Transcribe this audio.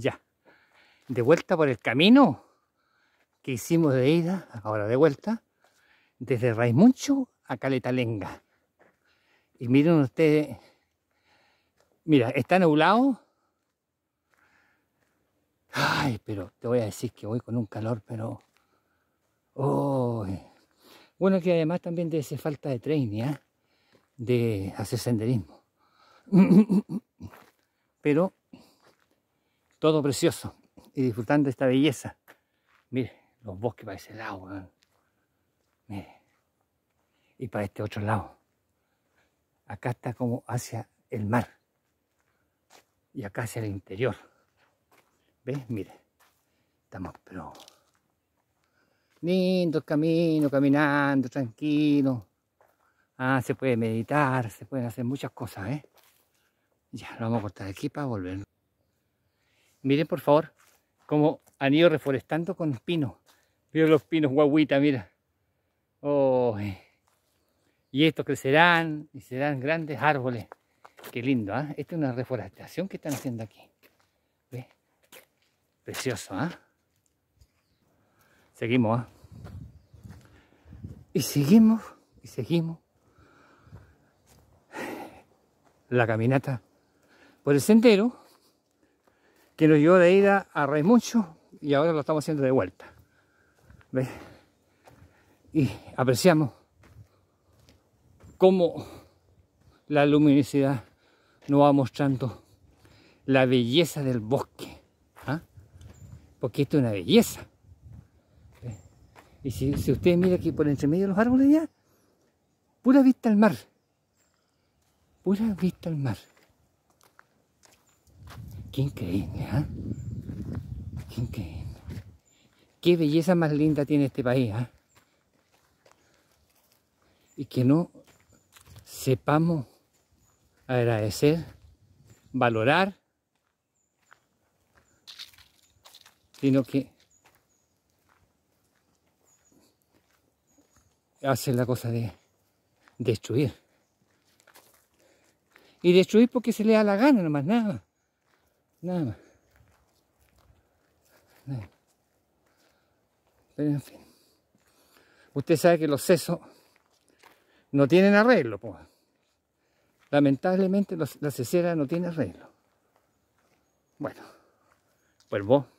Ya. De vuelta por el camino que hicimos de ida, ahora de vuelta, desde Raimuncho a Caletalenga. Y miren ustedes, mira, está nublado. Ay, pero te voy a decir que voy con un calor, pero... Oh. Bueno, que además también de esa falta de tren, ¿ya? ¿eh? de hacer senderismo. pero todo precioso y disfrutando de esta belleza. Mire, los bosques para ese lado, Y para este otro lado. Acá está como hacia el mar. Y acá hacia el interior. ¿Ves? Mire. Estamos, pero... Lindo camino, caminando, tranquilo. Ah, se puede meditar, se pueden hacer muchas cosas, ¿eh? Ya, lo vamos a cortar aquí para volver. Miren por favor cómo han ido reforestando con pinos. Miren los pinos guaguita, mira. Oh, y estos crecerán y serán grandes árboles. Qué lindo, ¿eh? Esta es una reforestación que están haciendo aquí. ¿Ve? Precioso, ¿ah? ¿eh? Seguimos, ¿ah? Y seguimos, y seguimos. La caminata por el sendero que nos llevó de ida a Raimucho y ahora lo estamos haciendo de vuelta. ¿Ves? Y apreciamos cómo la luminosidad nos va mostrando la belleza del bosque. ¿ah? Porque esto es una belleza. Y si, usted ustedes aquí por entre medio de los árboles ya, pura vista al mar. Pura vista al mar. Qué increíble, ¿ah? Qué increíble. Qué belleza más linda tiene este país, ¿ah? Y que no sepamos agradecer, valorar, sino que Hacer la cosa de destruir. Y destruir porque se le da la gana, no más nada. Nada más. Usted sabe que los sesos no tienen arreglo. pues. Lamentablemente la cesera no tiene arreglo. Bueno, pues vos.